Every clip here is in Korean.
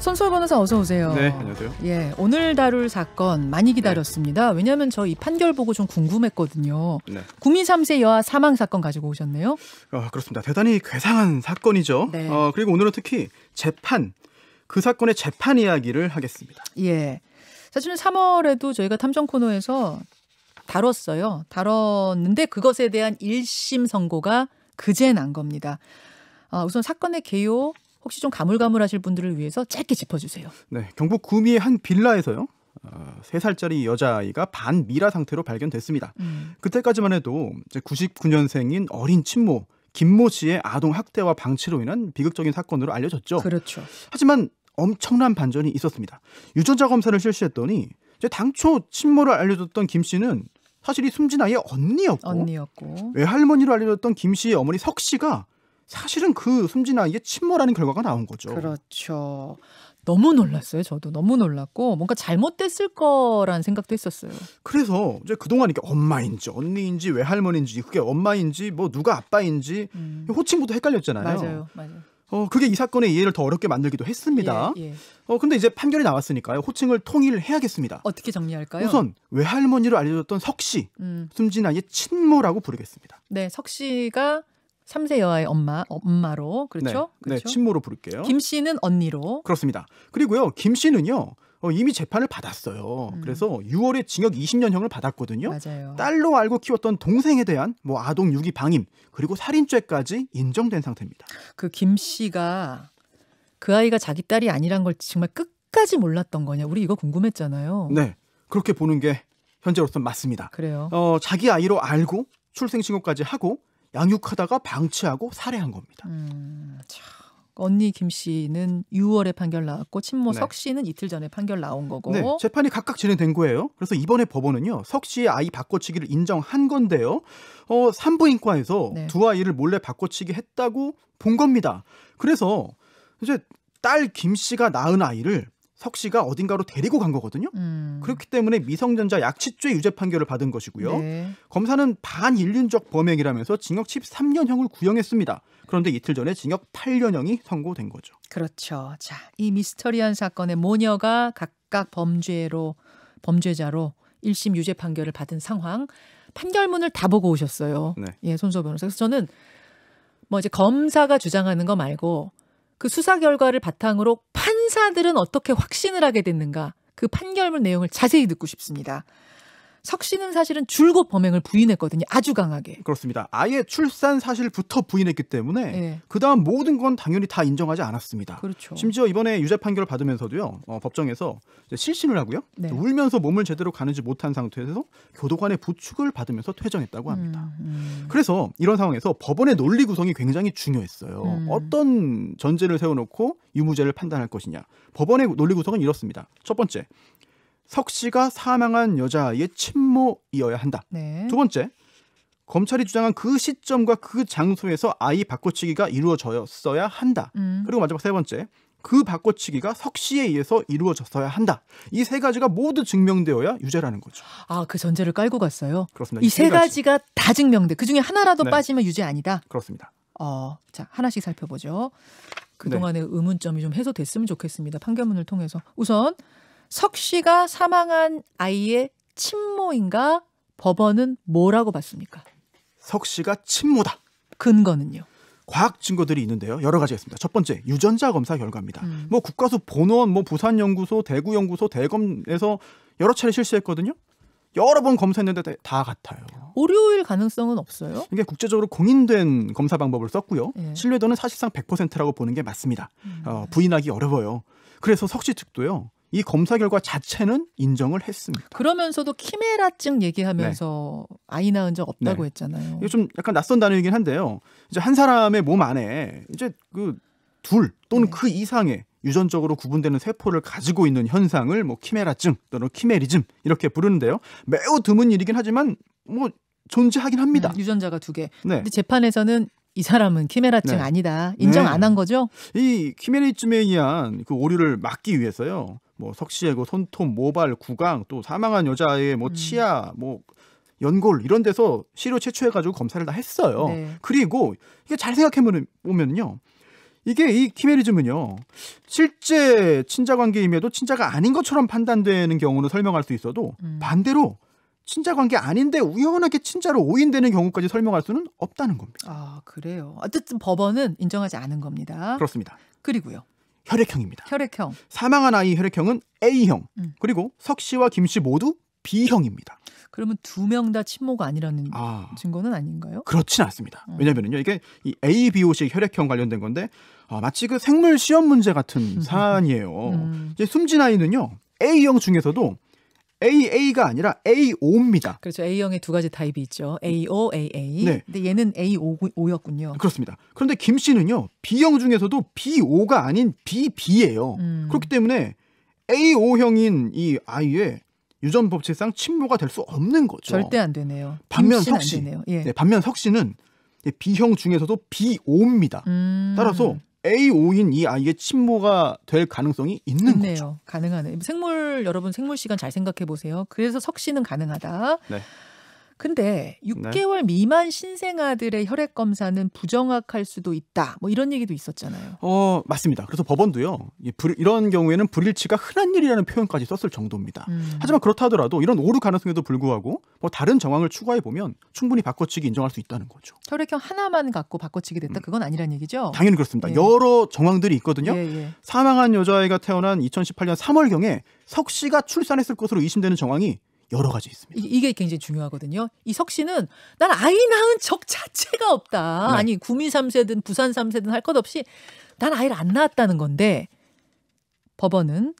손수호 변호사 어서 오세요. 네, 안녕하세요. 예, 오늘 다룰 사건 많이 네. 기다렸습니다. 네. 왜냐하면 저 이 판결 보고 좀 궁금했거든요. 네. 구미 3세 여아 사망 사건 가지고 오셨네요. 어, 그렇습니다. 대단히 괴상한 사건이죠. 네. 어, 그리고 오늘은 특히 재판, 그 사건의 재판 이야기를 하겠습니다. 예. 사실은 3월에도 저희가 탐정 코너에서 다뤘어요. 다뤘는데 그것에 대한 1심 선고가 그제 난 겁니다. 아, 우선 사건의 개요, 혹시 좀 가물가물하실 분들을 위해서 짧게 짚어주세요. 네, 경북 구미의 한 빌라에서요. 어, 살짜리 여자아이가 반미라 상태로 발견됐습니다. 음. 그때까지만 해도 99년생인 어린 친모 김모 씨의 아동 학대와 방치로 인한 비극적인 사건으로 알려졌죠. 그렇죠. 하지만 엄청난 반전이 있었습니다. 유전자 검사를 실시했더니 당초 친모를 알려줬던 김 씨는 사실 이 숨진 아이의 언니였고, 언니였고. 외할머니로 알려졌던 김 씨의 어머니 석 씨가 사실은 그 숨진 아이의 친모라는 결과가 나온 거죠. 그렇죠. 너무 놀랐어요. 저도 너무 놀랐고 뭔가 잘못됐을 거란 생각도 했었어요. 그래서 이제 그동안 이게 엄마인지 언니인지 외할머니인지 그게 엄마인지 뭐 누가 아빠인지 음. 호칭부터 헷갈렸잖아요. 맞아요. 맞아요. 어, 그게 이 사건의 이해를 더 어렵게 만들기도 했습니다. 예, 예. 어, 근데 이제 판결이 나왔으니까요. 호칭을 통일해야겠습니다. 어떻게 정리할까요? 우선 외할머니로 알려졌던 석 씨, 음. 숨진 아이의 친모라고 부르겠습니다. 네, 석 씨가 3세 여아의 엄마, 엄마로 그렇죠? 네, 네 그렇죠? 네, 친모로 부를게요. 김 씨는 언니로. 그렇습니다. 그리고요, 김 씨는요. 어, 이미 재판을 받았어요. 음. 그래서 6월에 징역 20년형을 받았거든요. 맞아요. 딸로 알고 키웠던 동생에 대한 뭐 아동 유기 방임 그리고 살인죄까지 인정된 상태입니다. 그김 씨가 그 아이가 자기 딸이 아니란 걸 정말 끝까지 몰랐던 거냐? 우리 이거 궁금했잖아요. 네, 그렇게 보는 게 현재로서 는 맞습니다. 그래요. 어, 자기 아이로 알고 출생신고까지 하고 양육하다가 방치하고 살해한 겁니다. 음, 언니 김 씨는 6월에 판결 나왔고 친모 네. 석 씨는 이틀 전에 판결 나온 거고 네, 재판이 각각 진행된 거예요. 그래서 이번에 법원은요 석 씨의 아이 바꿔치기를 인정한 건데요. 어, 산부인과에서 네. 두 아이를 몰래 바꿔치기 했다고 본 겁니다. 그래서 이제 딸김 씨가 낳은 아이를 석 씨가 어딘가로 데리고 간 거거든요. 음. 그렇기 때문에 미성년자 약취죄 유죄 판결을 받은 것이고요. 네. 검사는 반인륜적 범행이라면서 징역 13년형을 구형했습니다. 그런데 이틀 전에 징역 8년형이 선고된 거죠. 그렇죠. 자, 이 미스터리한 사건의 모녀가 각각 범죄로 범죄자로 1심 유죄 판결을 받은 상황 판결문을 다 보고 오셨어요. 네. 예, 손소 변호사. 그래서 저는 뭐 이제 검사가 주장하는 거 말고 그 수사 결과를 바탕으로 판사들은 어떻게 확신을 하게 됐는가 그 판결문 내용을 자세히 듣고 싶습니다. 석 씨는 사실은 줄곧 범행을 부인했거든요. 아주 강하게. 그렇습니다. 아예 출산 사실부터 부인했기 때문에 네. 그다음 모든 건 당연히 다 인정하지 않았습니다. 그렇죠. 심지어 이번에 유죄 판결을 받으면서도요. 어, 법정에서 실신을 하고요. 네. 울면서 몸을 제대로 가누지 못한 상태에서 교도관의 부축을 받으면서 퇴정했다고 음, 합니다. 음, 음. 그래서 이런 상황에서 법원의 논리 구성이 굉장히 중요했어요. 음. 어떤 전제를 세워놓고 유무죄를 판단할 것이냐. 법원의 논리 구성은 이렇습니다. 첫 번째, 석 씨가 사망한 여자의 친모이어야 한다. 네. 두 번째, 검찰이 주장한 그 시점과 그 장소에서 아이 바꿔치기가 이루어졌어야 한다. 음. 그리고 마지막 세 번째, 그 바꿔치기가 석 씨에 의해서 이루어졌어야 한다. 이 세 가지가 모두 증명되어야 유죄라는 거죠. 아, 그 전제를 깔고 갔어요. 그렇습니다. 이세 이 가지가 다 증명돼. 그 중에 하나라도 네. 빠지면 유죄 아니다. 그렇습니다. 어, 자 하나씩 살펴보죠. 그동안의 의문점이 좀 해소됐으면 좋겠습니다. 판결문을 통해서 우선 석 씨가 사망한 아이의 친모인가 법원은 뭐라고 봤습니까? 석 씨가 친모다. 근거는요? 과학 증거들이 있는데요. 여러 가지가 있습니다. 첫 번째 유전자 검사 결과입니다. 음. 뭐 국가수 본원, 뭐 부산 연구소, 대구 연구소, 대검에서 여러 차례 실시했거든요. 여러 번 검사했는데 다 같아요. 오류일 가능성은 없어요? 이게 국제적으로 공인된 검사 방법을 썼고요. 예. 신뢰도는 사실상 100%라고 보는 게 맞습니다. 음. 어, 부인하기 어려워요. 그래서 석 씨 측도요. 이 검사 결과 자체는 인정을 했습니다. 그러면서도 키메라증 얘기하면서 네. 아이 낳은 적 없다고 네. 했잖아요. 이게 좀 약간 낯선 단어이긴 한데요. 이제 한 사람의 몸 안에 이제 그 둘 또는 네. 그 이상의 유전적으로 구분되는 세포를 가지고 있는 현상을 뭐 키메라증 또는 키메리즘 이렇게 부르는데요. 매우 드문 일이긴 하지만 뭐 존재하긴 합니다. 음, 유전자가 두 개. 네. 근데 재판에서는 이 사람은 키메라증 네. 아니다. 인정 네. 안한 거죠? 이 키메리즘에 의한 그 오류를 막기 위해서요. 뭐석시의고 손톱, 모발, 구강, 또 사망한 여자의 뭐 음. 치아, 뭐 연골 이런 데서 시료 채취해가지고 검사를 다 했어요. 네. 그리고 이게 잘 생각해 보면요. 이게 이 키메리즘은요 실제 친자 관계임에도 친자가 아닌 것처럼 판단되는 경우는 설명할 수 있어도 음. 반대로 친자 관계 아닌데 우연하게 친자로 오인되는 경우까지 설명할 수는 없다는 겁니다. 아 그래요. 어쨌든 법원은 인정하지 않은 겁니다. 그렇습니다. 그리고요. 혈액형입니다. 혈액형. 사망한 아이 혈액형은 A형. 음. 그리고 석 씨와 김 씨 모두 B형입니다. 그러면 두 명 다 친모가 아니라는 아, 증거는 아닌가요? 그렇진 않습니다. 음. 왜냐면요 은 이게 이 ABO식 혈액형 관련된 건데 아, 마치 그 생물 시험 문제 같은 음. 사안이에요. 음. 이제 숨진 아이는요 A형 중에서도 AA가 아니라 AO입니다. 그렇죠. A형의 두 가지 타입이 있죠. AO, AA. 네. 근데 얘는 AO였군요. 그렇습니다. 그런데 김 씨는요. B형 중에서도 BO가 아닌 BB예요. 음. 그렇기 때문에 AO형인 이 아이의 유전 법칙상 친모가 될 수 없는 거죠. 절대 안 되네요. 반면 석 씨. 예. 네, 반면 석 씨는 B형 중에서도 BO입니다. 음. 따라서 A5인 이 아이의 친모가 될 가능성이 있는 있네요. 거죠. 가능하네. 생물 여러분 생물 시간 잘 생각해 보세요. 그래서 석씨는 가능하다. 네. 근데 6개월 네. 미만 신생아들의 혈액 검사는 부정확할 수도 있다. 뭐 이런 얘기도 있었잖아요. 어, 맞습니다. 그래서 법원도요. 이런 경우에는 불일치가 흔한 일이라는 표현까지 썼을 정도입니다. 음. 하지만 그렇다 하더라도 이런 오류 가능성에도 불구하고 뭐 다른 정황을 추가해 보면 충분히 바꿔치기 인정할 수 있다는 거죠. 혈액형 하나만 갖고 바꿔치기 됐다. 음. 그건 아니란 얘기죠. 당연히 그렇습니다. 예. 여러 정황들이 있거든요. 예, 예. 사망한 여자아이가 태어난 2018년 3월경에 석 씨가 출산했을 것으로 의심되는 정황이 여러 가지 있습니다. 이, 게 굉장히 중요하거든요. 이 석 씨는 난 아이 낳은 적 자체가 없다. 네. 아니 구미 3세든 부산 3세든 할 것 없이 난 아이를 안 낳았다는 건데 법원은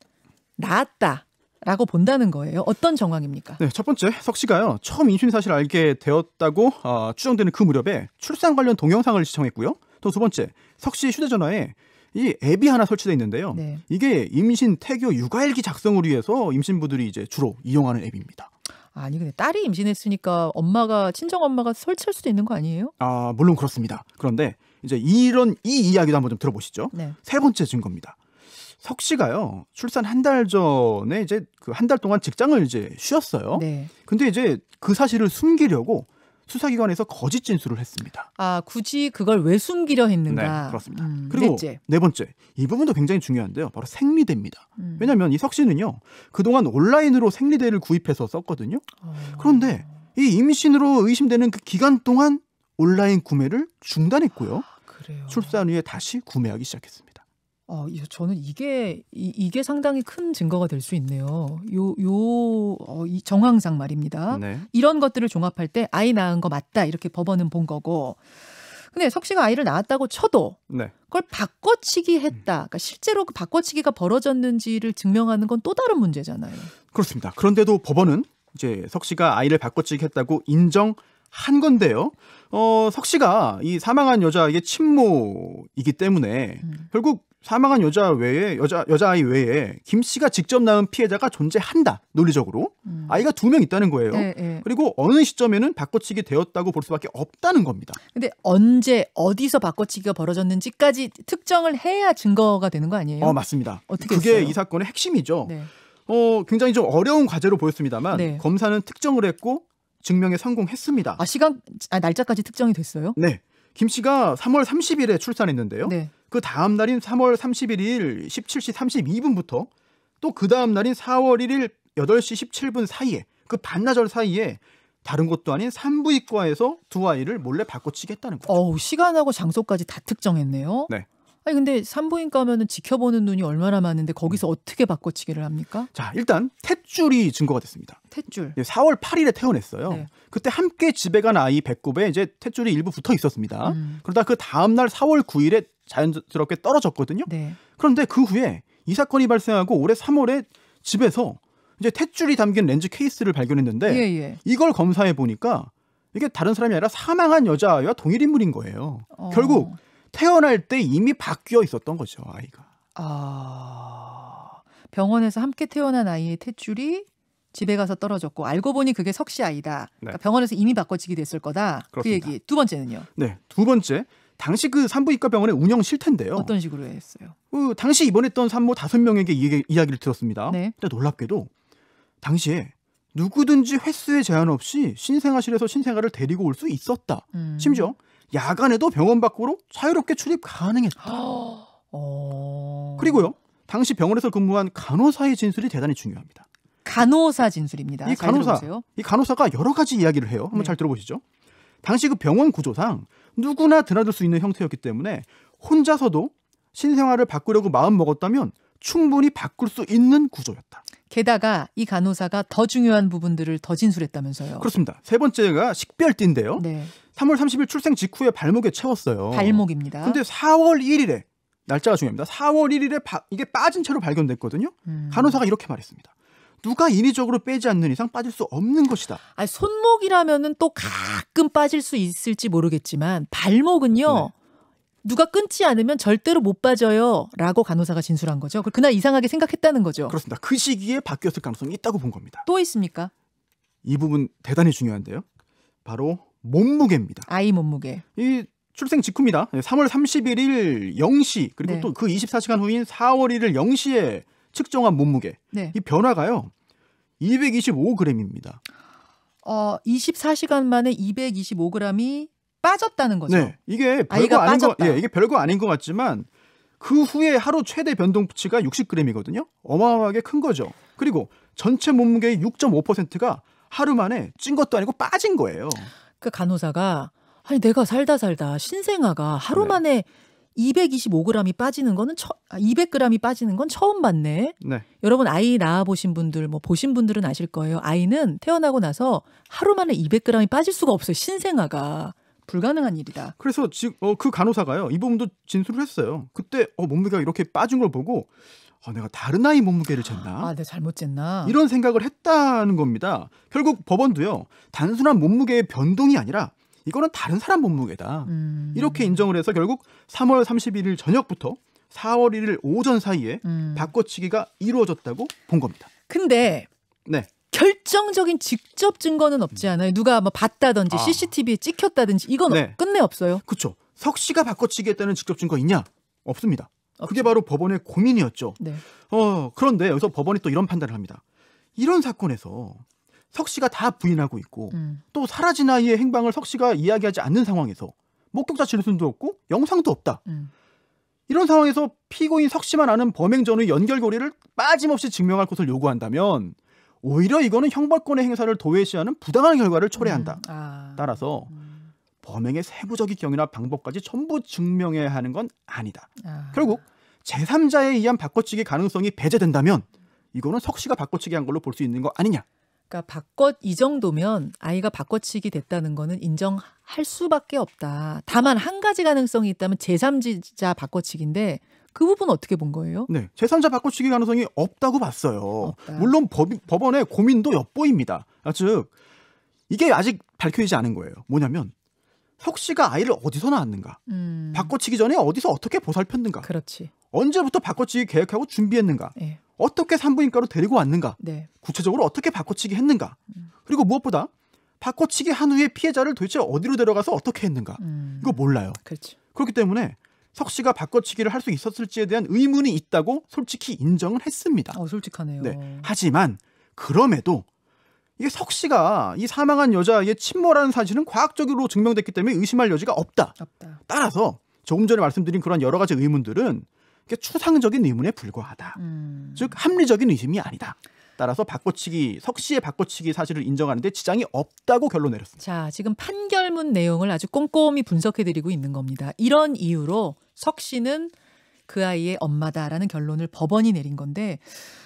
낳았다. 라고 본다는 거예요. 어떤 정황입니까? 네, 첫 번째 석 씨가요 처음 인신사실 알게 되었다고 어, 추정되는 그 무렵에 출산 관련 동영상을 시청했고요. 또 두 번째 석씨 휴대전화에 이 앱이 하나 설치돼 있는데요. 네. 이게 임신, 태교, 육아일기 작성을 위해서 임신부들이 이제 주로 이용하는 앱입니다. 아니 근데 딸이 임신했으니까 엄마가 친정 엄마가 설치할 수도 있는 거 아니에요? 아 물론 그렇습니다. 그런데 이제 이런 이 이야기도 한번 좀 들어보시죠. 네. 세 번째 증거입니다. 석 씨가요 출산 한 달 전에 이제 그 한 달 동안 직장을 이제 쉬었어요. 네. 근데 이제 그 사실을 숨기려고 수사기관에서 거짓 진술을 했습니다. 아 굳이 그걸 왜 숨기려 했는가? 네, 그렇습니다. 음, 그리고 넷째. 네 번째 이 부분도 굉장히 중요한데요. 바로 생리대입니다. 음. 왜냐하면 이석 씨는요 그동안 온라인으로 생리대를 구입해서 썼거든요. 어... 그런데 이 임신으로 의심되는 그 기간 동안 온라인 구매를 중단했고요. 아, 출산 후에 다시 구매하기 시작했습니다. 어, 저는 이게 이, 이게 상당히 큰 증거가 될 수 있네요. 요 요 어, 이 정황상 말입니다. 네. 이런 것들을 종합할 때 아이 낳은 거 맞다 이렇게 법원은 본 거고. 근데 석 씨가 아이를 낳았다고 쳐도 네. 그걸 바꿔치기 했다. 그러니까 실제로 그 바꿔치기가 벌어졌는지를 증명하는 건 또 다른 문제잖아요. 그렇습니다. 그런데도 법원은 이제 석 씨가 아이를 바꿔치기 했다고 인정한 건데요. 어, 석 씨가 이 사망한 여자에게 친모이기 때문에 음. 결국 사망한 여자 외에 여자 여자아이 외에 김 씨가 직접 낳은 피해자가 존재한다 논리적으로 음. 아이가 두 명 있다는 거예요. 네, 네. 그리고 어느 시점에는 바꿔치기 되었다고 볼 수밖에 없다는 겁니다. 근데 언제 어디서 바꿔치기가 벌어졌는지까지 특정을 해야 증거가 되는 거 아니에요? 어 맞습니다. 어떻게 그게 했어요? 이 사건의 핵심이죠. 네. 어 굉장히 좀 어려운 과제로 보였습니다만 네. 검사는 특정을 했고 증명에 성공했습니다. 아 시간 아, 날짜까지 특정이 됐어요? 네. 김 씨가 3월 30일에 출산했는데요. 네. 그 다음 날인 3월 31일 17시 32분부터 또 그 다음 날인 4월 1일 8시 17분 사이에 그 반나절 사이에 다른 것도 아닌 산부인과에서 두 아이를 몰래 바꿔치겠다는 거죠. 어우, 시간하고 장소까지 다 특정했네요. 네. 아니 근데 산부인과 면은 지켜보는 눈이 얼마나 많은데 거기서 음. 어떻게 바꿔치기를 합니까? 자, 일단 탯줄이 증거가 됐습니다. 탯줄. 예, 4월 8일에 태어났어요. 네. 그때 함께 집에 간 아이 배꼽에 이제 탯줄이 일부 붙어 있었습니다. 음. 그러다 그 다음 날 4월 9일에 자연스럽게 떨어졌거든요. 네. 그런데 그 후에 이 사건이 발생하고 올해 3월에 집에서 이제 탯줄이 담긴 렌즈 케이스를 발견했는데 예, 예. 이걸 검사해 보니까 이게 다른 사람이 아니라 사망한 여자와 동일 인물인 거예요. 어. 결국 태어날 때 이미 바뀌어 있었던 거죠 아이가. 아 병원에서 함께 태어난 아이의 탯줄이 집에 가서 떨어졌고 알고 보니 그게 석씨 아이다. 네. 그러니까 병원에서 이미 바꿔지기 됐을 거다. 그 그렇습니다. 그 얘기. 두 번째는요. 네, 두 번째. 당시 그 산부인과 병원의 운영 실태인데요. 어떤 식으로 했어요? 그 당시 입원했던 산모 다섯 명에게 이야기를 들었습니다. 네. 근데 놀랍게도 당시에 누구든지 횟수에 제한 없이 신생아실에서 신생아를 데리고 올 수 있었다. 음. 심지어 야간에도 병원 밖으로 자유롭게 출입 가능했다. 아. 어. 어... 그리고요. 당시 병원에서 근무한 간호사의 진술이 대단히 중요합니다. 간호사 진술입니다. 이 간호사, 이 간호사가 여러 가지 이야기를 해요. 한번 네. 잘 들어보시죠. 당시 그 병원 구조상 누구나 드나들 수 있는 형태였기 때문에 혼자서도 신생아를 바꾸려고 마음 먹었다면 충분히 바꿀 수 있는 구조였다. 게다가 이 간호사가 더 중요한 부분들을 더 진술했다면서요. 그렇습니다. 세 번째가 식별띠인데요. 네. 3월 30일 출생 직후에 발목에 채웠어요. 발목입니다. 근데 4월 1일에 날짜가 중요합니다. 4월 1일에 바, 이게 빠진 채로 발견됐거든요. 음. 간호사가 이렇게 말했습니다. 누가 인위적으로 빼지 않는 이상 빠질 수 없는 것이다. 아 손목이라면은 또 가끔 빠질 수 있을지 모르겠지만 발목은요. 네. 누가 끊지 않으면 절대로 못 빠져요라고 간호사가 진술한 거죠. 그날 이상하게 생각했다는 거죠. 그렇습니다. 그 시기에 바뀌었을 가능성이 있다고 본 겁니다. 또 있습니까? 이 부분 대단히 중요한데요. 바로 몸무게입니다. 아이 몸무게. 이 출생 직후입니다. 3월 31일 0시 그리고 네. 또그 24시간 후인 4월 1일 0시에 측정한 몸무게. 네. 이 변화가요. 225g입니다. 어, 24시간 만에 225g이 빠졌다는 거죠. 네. 이게 별거 아닌 빠졌다. 거, 예, 이게 별거 아닌 것 같지만 그 후에 하루 최대 변동치가 60g이거든요. 어마어마하게 큰 거죠. 그리고 전체 몸무게의 6.5%가 하루 만에 찐 것도 아니고 빠진 거예요. 그 간호사가 아니 내가 살다 살다 신생아가 하루 네. 만에 225g이 빠지는 거는 처, 200g이 아, 빠지는 건 처음 봤네. 네. 여러분 아이 낳아 보신 분들 뭐 보신 분들은 아실 거예요. 아이는 태어나고 나서 하루 만에 200g이 빠질 수가 없어요. 신생아가. 불가능한 일이다. 그래서 지금 어, 그 간호사가요 이 부분도 진술을 했어요. 그때 어, 몸무게가 이렇게 빠진 걸 보고 어, 내가 다른 아이 몸무게를 쟀나? 아, 내가 잘못 쟀나? 이런 생각을 했다는 겁니다. 결국 법원도요 단순한 몸무게의 변동이 아니라 이거는 다른 사람 몸무게다. 음. 이렇게 인정을 해서 결국 3월 31일 저녁부터 4월 1일 오전 사이에 음. 바꿔치기가 이루어졌다고 본 겁니다. 근데 네. 결정적인 직접 증거는 없지 음. 않아요. 누가 뭐 봤다든지 아. CCTV에 찍혔다든지 이건 네. 끝내 없어요. 그렇죠. 석 씨가 바꿔치기 했다는 직접 증거 있냐? 없습니다. 없죠. 그게 바로 법원의 고민이었죠. 네. 어, 그런데 여기서 법원이 또 이런 판단을 합니다. 이런 사건에서 석 씨가 다 부인하고 있고 음. 또 사라진 아이의 행방을 석 씨가 이야기하지 않는 상황에서 목격자 진술도 없고 영상도 없다. 음. 이런 상황에서 피고인 석 씨만 아는 범행 전의 연결고리를 빠짐없이 증명할 것을 요구한다면 오히려 이거는 형벌권의 행사를 도외시하는 부당한 결과를 초래한다. 음. 아. 따라서 음. 범행의 세부적인 경위나 방법까지 전부 증명해야 하는 건 아니다. 아. 결국 제3자에 의한 바꿔치기 가능성이 배제된다면 이거는 석 씨가 바꿔치기 한 걸로 볼 수 있는 거 아니냐. 그러니까 바꿔 이 정도면 아이가 바꿔치기 됐다는 거는 인정할 수밖에 없다. 다만 한 가지 가능성이 있다면 제3자 바꿔치기인데 그 부분 어떻게 본 거예요? 네, 재산자 바꿔치기 가능성이 없다고 봤어요. 없다. 물론 법, 법원의 고민도 엿보입니다. 아, 즉 이게 아직 밝혀지지 않은 거예요. 뭐냐면 혁 씨가 아이를 어디서 낳았는가, 음. 바꿔치기 전에 어디서 어떻게 보살폈는가, 그렇지. 언제부터 바꿔치기 계획하고 준비했는가, 네. 어떻게 산부인과로 데리고 왔는가, 네. 구체적으로 어떻게 바꿔치기 했는가, 음. 그리고 무엇보다 바꿔치기 한 후에 피해자를 도대체 어디로 데려가서 어떻게 했는가, 음. 이거 몰라요. 그렇지. 그렇기 때문에 석 씨가 바꿔치기를 할 수 있었을지에 대한 의문이 있다고 솔직히 인정을 했습니다. 어, 솔직하네요. 네. 하지만 그럼에도 이게 석 씨가 이 사망한 여자의 침몰하는 사실은 과학적으로 증명됐기 때문에 의심할 여지가 없다. 없다. 따라서 조금 전에 말씀드린 그런 여러 가지 의문들은 추상적인 의문에 불과하다. 음... 즉 합리적인 의심이 아니다. 따라서 바꿔치기 석 씨의 바꿔치기 사실을 인정하는데 지장이 없다고 결론 내렸습니다. 자, 지금 판결문 내용을 아주 꼼꼼히 분석해 드리고 있는 겁니다. 이런 이유로 석 씨는 그 아이의 엄마다라는 결론을 법원이 내린 건데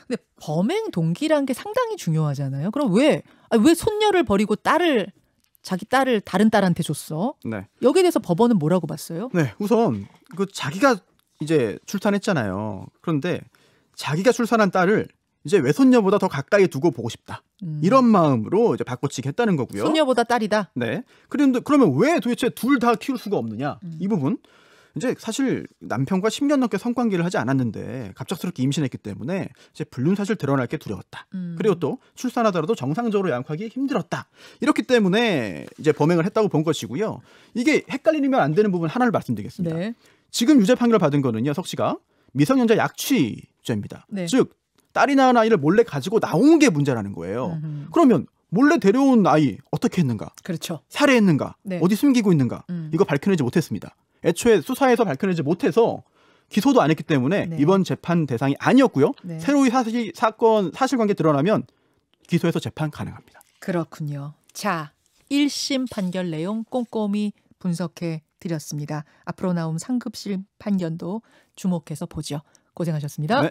근데 범행 동기란 게 상당히 중요하잖아요. 그럼 왜왜 왜 손녀를 버리고 딸을 자기 딸을 다른 딸한테 줬어? 네. 여기에 대해서 법원은 뭐라고 봤어요? 네. 우선 그 자기가 이제 출산했잖아요. 그런데 자기가 출산한 딸을 이제 외손녀보다 더 가까이 두고 보고 싶다. 음. 이런 마음으로 이제 바꿔치기 했다는 거고요. 손녀보다 딸이다. 네. 그런데 그러면 왜 도대체 둘 다 키울 수가 없느냐? 음. 이 부분 이제 사실 남편과 10년 넘게 성관계를 하지 않았는데 갑작스럽게 임신했기 때문에 이제 불륜 사실 드러날 게 두려웠다. 음. 그리고 또 출산하더라도 정상적으로 양육하기 힘들었다. 이렇기 때문에 이제 범행을 했다고 본 것이고요. 이게 헷갈리면 안 되는 부분 하나를 말씀드리겠습니다. 네. 지금 유죄 판결 을 받은 거는요, 석 씨가 미성년자 약취죄입니다. 네. 즉 딸이 낳은 아이를 몰래 가지고 나온 게 문제라는 거예요. 음흠. 그러면 몰래 데려온 아이 어떻게 했는가? 그렇죠. 살해했는가? 네. 어디 숨기고 있는가? 음. 이거 밝혀내지 못했습니다. 애초에 수사에서 밝혀내지 못해서 기소도 안 했기 때문에 네. 이번 재판 대상이 아니었고요. 네. 새로이 사실 사건 사실관계 드러나면 기소해서 재판 가능합니다. 그렇군요. 자, 1심 판결 내용 꼼꼼히 분석해 드렸습니다. 앞으로 나온 상급심 판결도 주목해서 보죠. 고생하셨습니다. 네.